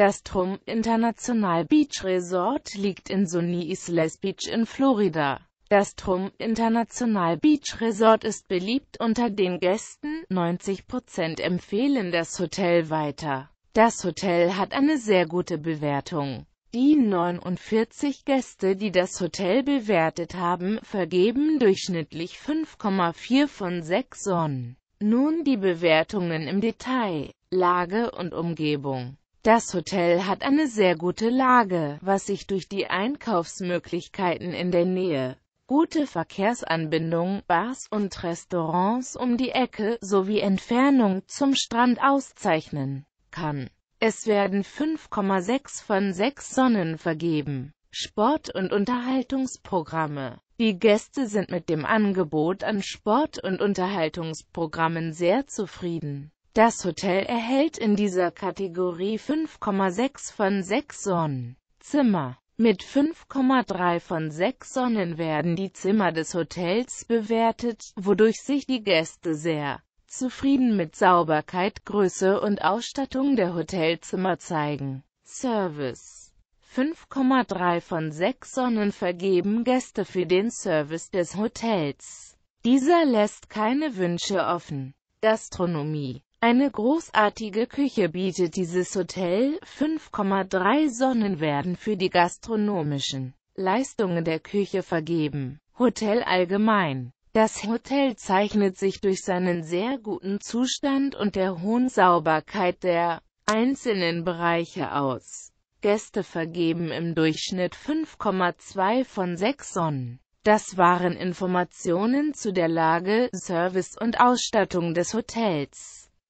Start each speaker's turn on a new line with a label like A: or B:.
A: Das Trum International Beach Resort liegt in Sunny Isles Beach in Florida. Das Trum International Beach Resort ist beliebt unter den Gästen, 90% empfehlen das Hotel weiter. Das Hotel hat eine sehr gute Bewertung. Die 49 Gäste, die das Hotel bewertet haben, vergeben durchschnittlich 5,4 von 6 Sonnen. Nun die Bewertungen im Detail, Lage und Umgebung. Das Hotel hat eine sehr gute Lage, was sich durch die Einkaufsmöglichkeiten in der Nähe, gute Verkehrsanbindung, Bars und Restaurants um die Ecke sowie Entfernung zum Strand auszeichnen kann. Es werden 5,6 von 6 Sonnen vergeben. Sport- und Unterhaltungsprogramme Die Gäste sind mit dem Angebot an Sport- und Unterhaltungsprogrammen sehr zufrieden. Das Hotel erhält in dieser Kategorie 5,6 von 6 Sonnen. Zimmer mit 5,3 von 6 Sonnen werden die Zimmer des Hotels bewertet, wodurch sich die Gäste sehr zufrieden mit Sauberkeit, Größe und Ausstattung der Hotelzimmer zeigen. Service 5,3 von 6 Sonnen vergeben Gäste für den Service des Hotels. Dieser lässt keine Wünsche offen. Gastronomie eine großartige Küche bietet dieses Hotel, 5,3 Sonnen werden für die gastronomischen Leistungen der Küche vergeben. Hotel allgemein Das Hotel zeichnet sich durch seinen sehr guten Zustand und der hohen Sauberkeit der einzelnen Bereiche aus. Gäste vergeben im Durchschnitt 5,2 von 6 Sonnen. Das waren Informationen zu der Lage, Service und Ausstattung des Hotels.